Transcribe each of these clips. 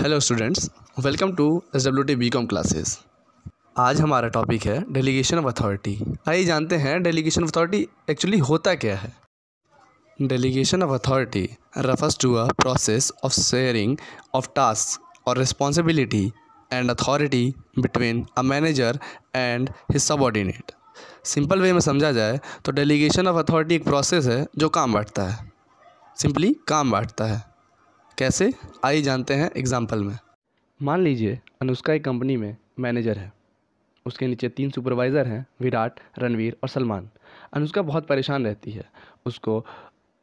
Hello students welcome to S W T B com classes आज हमारा topic है delegation of authority आइए जानते हैं डेलीगेशन ऑफ अथॉरिटी एक्चुअली होता क्या है delegation of authority refers to a process of sharing of task और responsibility and authority between a manager and his subordinate simple way में समझा जाए तो डेलीगेशन ऑफ अथॉरिटी एक प्रोसेस है जो काम बांटता है सिंपली काम बांटता है कैसे आइए जानते हैं एग्ज़ाम्पल में मान लीजिए अनुष्का एक कंपनी में मैनेजर है उसके नीचे तीन सुपरवाइज़र हैं विराट रणवीर और सलमान अनुष्का बहुत परेशान रहती है उसको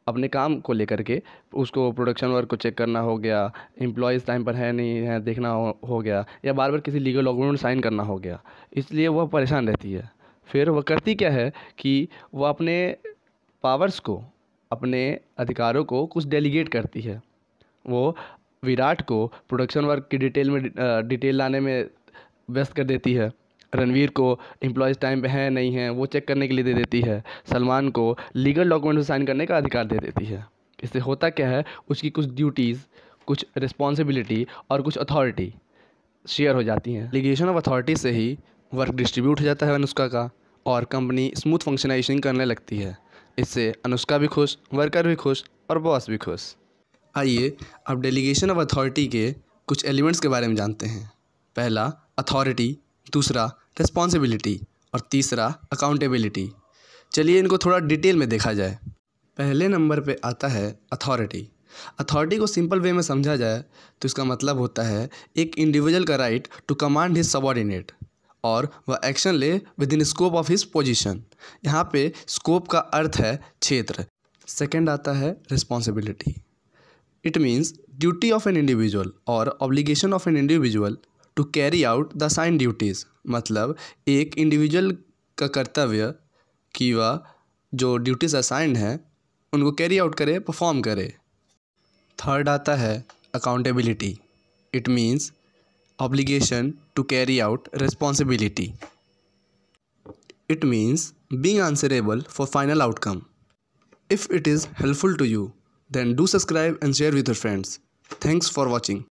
अपने काम को लेकर के उसको प्रोडक्शन वर्क को चेक करना हो गया एम्प्लॉयज़ टाइम पर है नहीं है देखना हो, हो गया या बार बार किसी लीगल डॉक्यूमेंट साइन करना हो गया इसलिए वह परेशान रहती है फिर वह करती क्या है कि वह अपने पावर्स को अपने अधिकारों को कुछ डेलीगेट करती है वो विराट को प्रोडक्शन वर्क की डिटेल में डिटेल लाने में व्यस्त कर देती है रणवीर को एम्प्लॉयज़ टाइम पे हैं नहीं हैं वो चेक करने के लिए दे देती है सलमान को लीगल डॉक्यूमेंट साइन करने का अधिकार दे देती है इससे होता क्या है उसकी कुछ ड्यूटीज़ कुछ रिस्पॉन्सिबिलिटी और कुछ अथॉरिटी शेयर हो जाती हैं लिगेशन ऑफ अथॉरिटी से ही वर्क डिस्ट्रीब्यूट हो जाता है अनुष्का का और कंपनी स्मूथ फंक्शनाइजिंग करने लगती है इससे अनुष्का भी खुश वर्कर भी खुश और बॉस भी खुश आइए अब डेलीगेशन ऑफ अथॉरिटी के कुछ एलिमेंट्स के बारे में जानते हैं पहला अथॉरिटी दूसरा रिस्पॉन्सिबिलिटी और तीसरा अकाउंटेबिलिटी चलिए इनको थोड़ा डिटेल में देखा जाए पहले नंबर पे आता है अथॉरिटी अथॉरिटी को सिंपल वे में समझा जाए तो इसका मतलब होता है एक इंडिविजुअल का right to command his subordinate और वह एक्शन ले within scope of his position यहाँ पे स्कोप का अर्थ है क्षेत्र सेकेंड आता है responsibility it means duty of an individual और obligation of an individual to carry out the sign duties मतलब एक इंडिविजुअल का कर्तव्य कि वह जो ड्यूटीज असाइंड हैं उनको कैरी आउट करे परफॉर्म करे थर्ड आता है accountability it means obligation to carry out responsibility it means being answerable for final outcome if it is helpful to you Then do subscribe and share with your friends. Thanks for watching.